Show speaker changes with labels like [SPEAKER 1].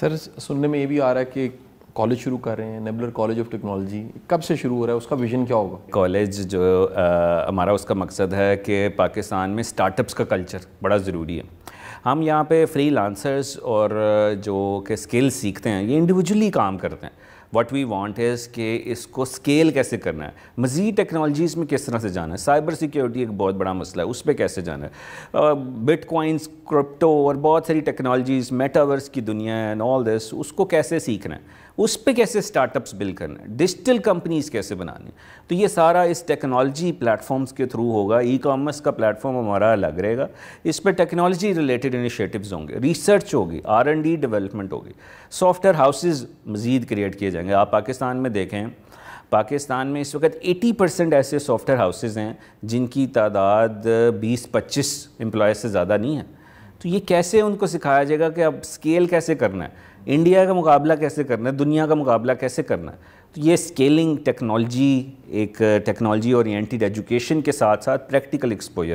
[SPEAKER 1] sir सुनने में ये भी आ रहा है कि कॉलेज शुरू कर रहे हैं नेबलर कॉलेज ऑफ टेक्नोलॉजी कब से शुरू हो
[SPEAKER 2] रहा है उसका विजन क्या होगा कॉलेज जो हमारा उसका मकसद है कि पाकिस्तान में स्टार्टअप्स का कल्चर बड़ा ज़रूरी है हम यहाँ पे फ्री लांसर्स और जो के स्किल सीखते हैं ये इंडिविजुअली काम करते हैं वट वी वॉन्ट इज़ कि इसको स्केल कैसे करना है मज़ीद टेक्नोलॉजीज़ में किस तरह से जाना है साइबर सिक्योरिटी एक बहुत बड़ा मसला है उस पर कैसे जाना है बिट कॉइंस क्रिप्टो और बहुत सारी टेक्नोलॉजीज़ मेटावर्स की दुनिया एंड ऑल दिस उसको कैसे सीखना है उस पर कैसे स्टार्टअप्स बिल्ड करना है डिजिटल कंपनीज कैसे बनानी तो ये सारा इस टेक्नोलॉजी प्लेटफॉर्म्स के थ्रू होगा ई कॉमर्स का प्लेटफॉर्म हमारा अलग रहेगा इस पर टेक्नोलॉजी रिलेटेड इनिशिएटिव्स होंगे रिसर्च होगी आर एंड डी डेवलपमेंट होगी सॉफ्टवेयर हाउसेज मज़ीद क्रिएट किए जाएंगे आप पाकिस्तान में देखें पाकिस्तान में इस वक्त 80 परसेंट ऐसे सॉफ्टवेयर हाउसेज हैं जिनकी तादाद 20-25 एम्प्लॉय से ज़्यादा नहीं है तो ये कैसे उनको सिखाया जाएगा कि अब स्केल कैसे करना है इंडिया का मुकाबला कैसे करना है दुनिया का मुकाबला कैसे करना है तो ये स्केलिंग टेक्नोलॉजी एक टेक्नोलॉजी ओरिएंटेड एजुकेशन के साथ साथ प्रैक्टिकल एक्सपोजर